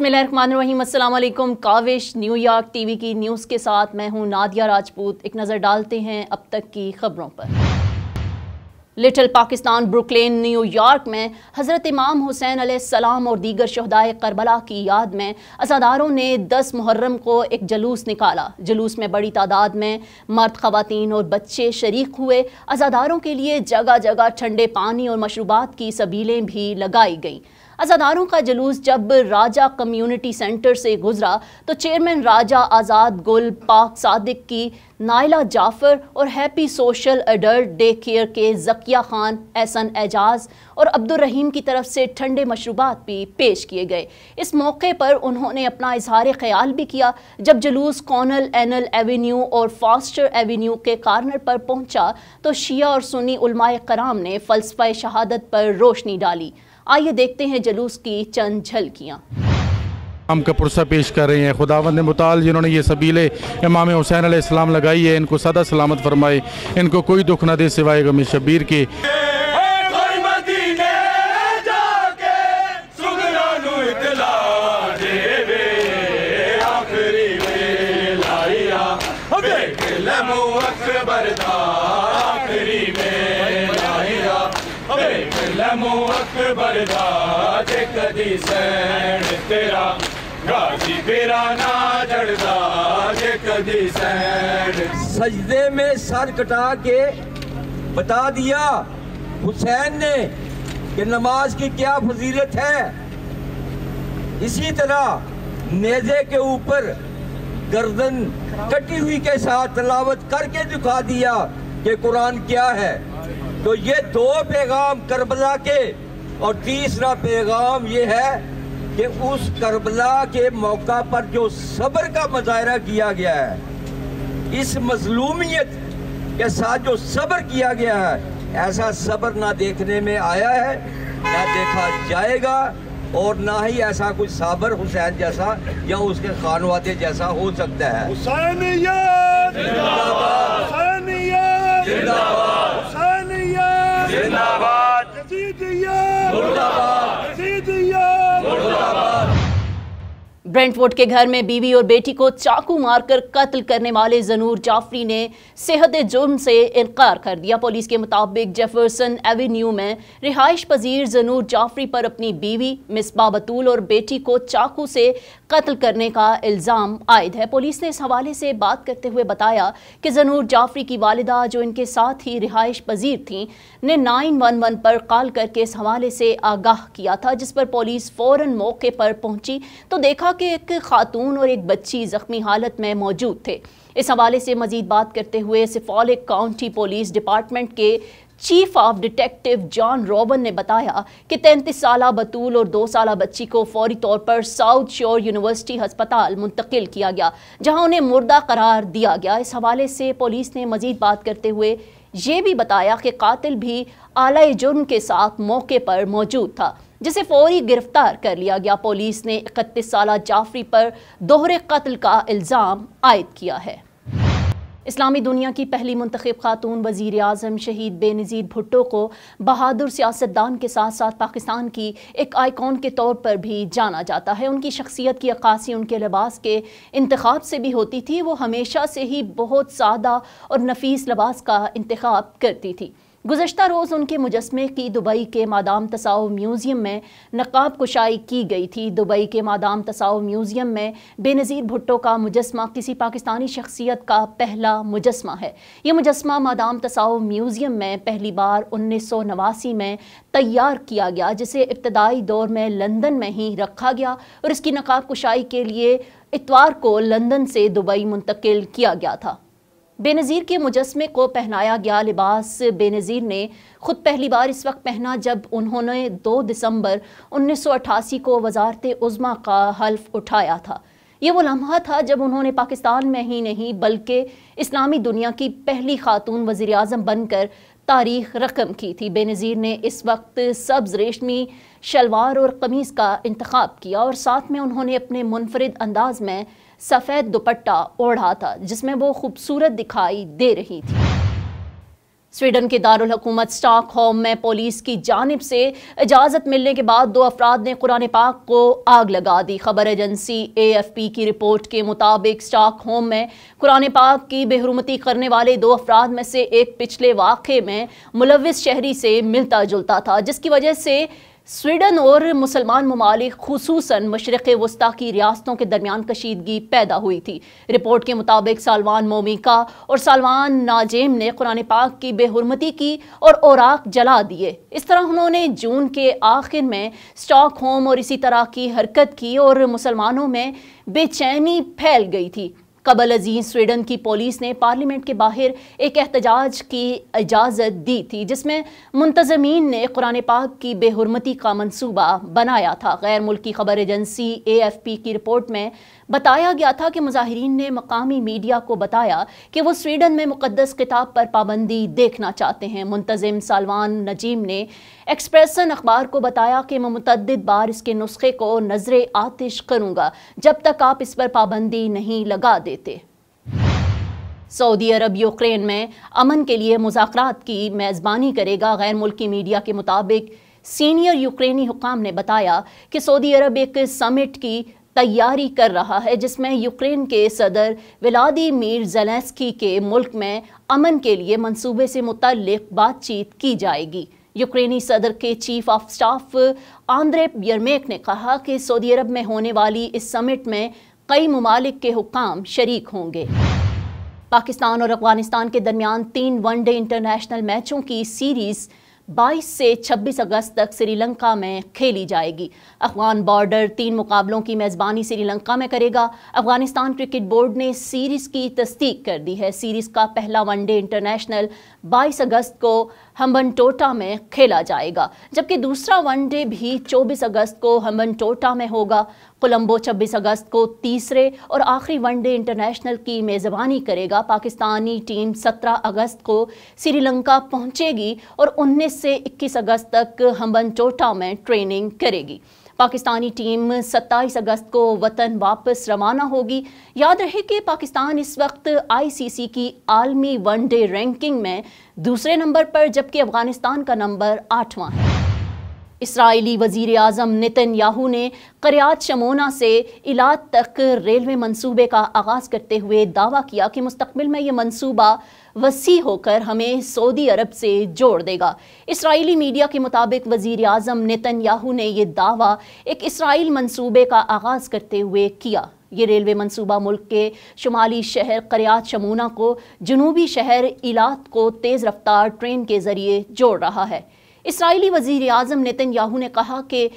बिसमीम Kavish New York TV की news के साथ मैं हूं नादिया राजपूत एक नज़र डालते हैं अब तक की खबरों पर लिटिल पाकिस्तान ब्रुकलेन न्यूयॉर्क में हज़रत इमाम हुसैन सलाम और दीगर शहदाय करबला की याद में असादारों ने दस मुहर्रम को एक जलूस निकाला जलूस में बड़ी तादाद में मर्द खवतिन और बच्चे शरीक हुए असादारों के लिए जगह जगह ठंडे पानी और मशरूबात की सबीलें भी लगाई गईं आजादारों का जुलूस जब राजा कम्युनिटी सेंटर से गुजरा तो चेयरमैन राजा आज़ाद गुल पाक सादिक की नायला जाफ़र और happy social adult day care के जकिया ख़ान एहसन एजाज और रहीम की तरफ से ठंडे मशरूबात भी पेश किए गए इस मौके पर उन्होंने अपना इजहार ख्याल भी किया जब जुलूस कॉनल एनल एवेन्यू और फास्टर एवेन्यू के कार्नर पर पहुंचा तो शिया और सुनी उलमाए कराम ने फ़लसफ़ा शहादत पर रोशनी डाली आइए देखते हैं जलूस की चंद झलकियाँ इमाम का पुरसा पेश कर रहे हैं खुदावंद मताल जिन्होंने ये सबीले इमाम हुसैन इस्लाम लगाई है इनको सदा सलामत फरमाए इनको कोई दुख ना दे सिवाय गमी शबीर के लमो अकबर दाज कदी सैन तेरा गाजी तेरा ना चढ़दा जे कदी सैन सजदे में सर कटा के बता दिया हुसैन ने कि नमाज की क्या फजीलत है इसी तरह नेजे के ऊपर गर्दन कटी हुई के साथ तलावत करके दिखा दिया कि कुरान क्या है तो ये दो पैगाम करबला के और तीसरा पैगाम ये है कि उस करबला के मौका पर जो सब्र का मुजाहरा किया गया है इस मजलूमियत के साथ जो सब्र किया गया है ऐसा सब्र ना देखने में आया है ना देखा जाएगा और ना ही ऐसा कुछ साबर हुसैन जैसा या उसके खानवादे जैसा हो सकता है हुसैन ब्रेंटवुड के घर में बीवी और बेटी को चाकू मारकर कत्ल करने वाले जनूर जाफरी ने सेहत जुर्म से इनकार कर दिया पुलिस के मुताबिक जेफरसन एवेन्यू में रिहाइश पजीर जनूर जाफरी पर अपनी बीवी मिसबा बतूल और बेटी को चाकू से कत्ल करने का इल्ज़ाम आयद है पुलिस ने इस हवाले से बात करते हुए बताया कि जनूर जाफरी की वालदा जो इनके साथ ही रिहाइश पजीर थी ने नाइन वन वन पर कॉल करके इस हवाले से आगाह किया था जिस पर पुलिस फ़ौर मौके पर पहुंची तो देखा के एक खातून और एक बच्ची जख्मी हालत में मौजूद थे इस हवाले से मजीद बात करते हुए सिफॉलिक काउंटी पुलिस डिपार्टमेंट के चीफ ऑफ डिटेक्टिव जॉन रॉबन ने बताया कि तैंतीस साल बतूल और दो साल बच्ची को फौरी तौर पर साउथ शोर यूनिवर्सिटी हस्पताल मुंतकिल किया गया जहां उन्हें मुर्दा करार दिया गया इस हवाले से पुलिस ने मजीद बात करते हुए ये भी बताया कि कातिल भी आला जुर्म के साथ मौके पर मौजूद था जिसे फौरी गिरफ्तार कर लिया गया पुलिस ने इकतीस साल जाफरी पर दोहरे कत्ल का इल्ज़ाम आयद किया है इस्लामी दुनिया की पहली मंतखब खातून वजीर अजम शहीद बेनज़ीर भुट्टो को बहादुर सियासतदान के साथ साथ पाकिस्तान की एक आइकॉन के तौर पर भी जाना जाता है उनकी शख्सियत की अक्सी उनके लिबास के इंतखब से भी होती थी वो हमेशा से ही बहुत सादा और नफीस लिबास का इंतखब करती थी गुजशत रोज़ उनके मुजस्मे की दुबई के मादाम तसाओ म्यूज़ियम में नकाब कुशाई की गई थी दुबई के मादाम तसाओ म्यूज़ियम में बेनज़ीर भुट्टो का मुजस्मा किसी पाकिस्तानी शख्सियत का पहला मुजस्मा है ये मुजस्मा मादाम तसाओ म्यूज़ियम में पहली बार उन्नीस सौ नवासी में तैयार किया गया जिसे इब्तदाई दौर में लंदन में ही रखा गया और इसकी नकाब कुशाई के लिए इतवार को लंदन से दुबई मुंतकिल किया गया था बेनज़ीर के मुजस्मे को पहनाया गया लिबास बेनज़ीर ने खुद पहली बार इस वक्त पहना जब उन्होंने 2 दिसंबर 1988 को वजारत उज़मा का हल्फ उठाया था ये वो लम्हा था जब उन्होंने पाकिस्तान में ही नहीं बल्कि इस्लामी दुनिया की पहली खातून वज़ी अजम बनकर तारीख रकम की थी बेनज़ीर ने इस वक्त सब्ज़ रेशमी शलवार और कमीज़ का इंतखब किया और साथ में उन्होंने अपने मुनफरद अंदाज में सफ़ेद दुपट्टा ओढ़ा था जिसमें वो खूबसूरत दिखाई दे रही थी स्वीडन के दारकूमत स्टाक होम में पुलिस की जानब से इजाज़त मिलने के बाद दो अफराद ने कुरान पाक को आग लगा दी खबर एजेंसी ए एफ पी की रिपोर्ट के मुताबिक स्टाक होम में कुरान पाक की बेहरमती करने वाले दो अफराद में से एक पिछले वाक़े में मुलविस शहरी से मिलता जुलता था जिसकी वजह से स्वीडन और मुसलमान ममालिक खूस मशरक़ वस्ती की रियासतों के दरमियान कशीदगी पैदा हुई थी रिपोर्ट के मुताबिक सालवान मोमिका और सालवान नाजेम ने कुरान पाक की बेहरमती की और औराक जला दिए इस तरह उन्होंने जून के आखिर में स्टॉक होम और इसी तरह की हरकत की और मुसलमानों में बेचैनी फैल गई थी कबल अजीज स्वीडन की पुलिस ने पार्लियामेंट के बाहर एक एहतजाज की इजाज़त दी थी जिसमें मुंतजमीन ने कुरान पाक की बेहरमती का मनसूबा बनाया था गैर मुल्की खबर एजेंसी ए एफ पी की रिपोर्ट में बताया गया था कि मुजाहरीन ने मकामी मीडिया को बताया कि वो स्वीडन में मुकदस किताब पर पाबंदी देखना चाहते हैं मुंतजम सालवान नजीम ने एक्सप्रेसन अखबार को बताया कि मैं मुतद बार इसके नुस्खे को नजर आतिश करूँगा जब तक आप इस पर पाबंदी नहीं लगा देते सऊदी अरब यूक्रेन में अमन के लिए मुजाक की मेज़बानी करेगा गैर मुल्की मीडिया के मुताबिक सीनियर यूक्रेनी हुकाम ने बताया कि सऊदी अरब एक समिट की तैयारी कर रहा है जिसमें यूक्रेन के सदर व्लादिमिर जेलेंस्की के मुल्क में अमन के लिए मंसूबे से मुतल बातचीत की जाएगी यूक्रेनी सदर के chief of staff Andriy Yermak ने कहा कि सऊदी अरब में होने वाली इस समिट में कई ममालिक के हुकाम शरीक होंगे पाकिस्तान और अफगानिस्तान के दरमियान तीन वनडे इंटरनेशनल मैचों की सीरीज़ 22 से 26 अगस्त तक श्रीलंका में खेली जाएगी अफगान बॉर्डर तीन मुकाबलों की मेज़बानी श्रीलंका में करेगा अफगानिस्तान क्रिकेट बोर्ड ने सीरीज़ की तस्दीक कर दी है सीरीज़ का पहला वनडे इंटरनेशनल 22 अगस्त को हम्बनटोटा में खेला जाएगा जबकि दूसरा वनडे भी 24 अगस्त को हम्बनटोटा में होगा कोलंबो 26 अगस्त को तीसरे और आखिरी वनडे इंटरनेशनल की मेज़बानी करेगा पाकिस्तानी टीम 17 अगस्त को श्रीलंका पहुंचेगी और 19 से 21 अगस्त तक हम्बनटोटा में ट्रेनिंग करेगी पाकिस्तानी टीम 27 अगस्त को वतन वापस रवाना होगी याद रहे कि पाकिस्तान इस वक्त आईसीसी की आलमी वनडे रैंकिंग में दूसरे नंबर पर जबकि अफगानिस्तान का नंबर आठवां है इसराइली वजीर अजम नितिन याहू ने करियात शमोना से इलाद तक रेलवे मंसूबे का आगाज़ करते हुए दावा किया कि मुस्तबिल में ये मंसूबा वसी होकर हमें सऊदी अरब से जोड़ देगा इसराइली मीडिया के मुताबिक वजीर अजम नितिन याहू ने यह दावा एक इसराइल मंसूबे का आगाज़ करते हुए किया ये रेलवे मंसूबा मुल्क के शुमाली शहर करियात शमूना को जनूबी शहर इलात को तेज़ रफ्तार ट्रेन के ज़रिए जोड़ रहा है इसराइली वजीर अजम नितिन याहू ने कहा कि